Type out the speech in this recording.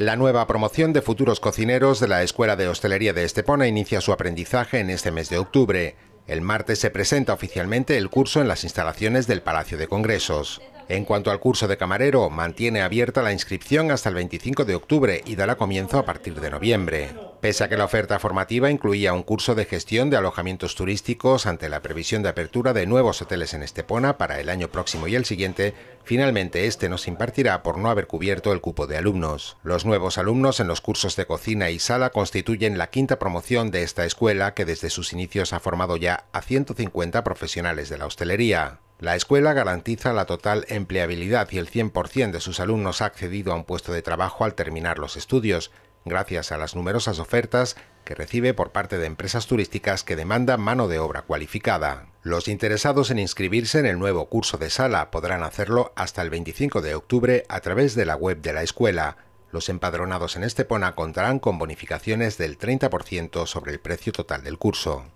La nueva promoción de futuros cocineros de la Escuela de Hostelería de Estepona inicia su aprendizaje en este mes de octubre. El martes se presenta oficialmente el curso en las instalaciones del Palacio de Congresos. En cuanto al curso de camarero, mantiene abierta la inscripción hasta el 25 de octubre y dará comienzo a partir de noviembre. Pese a que la oferta formativa incluía un curso de gestión de alojamientos turísticos ante la previsión de apertura de nuevos hoteles en Estepona para el año próximo y el siguiente, finalmente este nos impartirá por no haber cubierto el cupo de alumnos. Los nuevos alumnos en los cursos de cocina y sala constituyen la quinta promoción de esta escuela que desde sus inicios ha formado ya a 150 profesionales de la hostelería. La escuela garantiza la total empleabilidad y el 100% de sus alumnos ha accedido a un puesto de trabajo al terminar los estudios, gracias a las numerosas ofertas que recibe por parte de empresas turísticas que demandan mano de obra cualificada. Los interesados en inscribirse en el nuevo curso de sala podrán hacerlo hasta el 25 de octubre a través de la web de la escuela. Los empadronados en Estepona contarán con bonificaciones del 30% sobre el precio total del curso.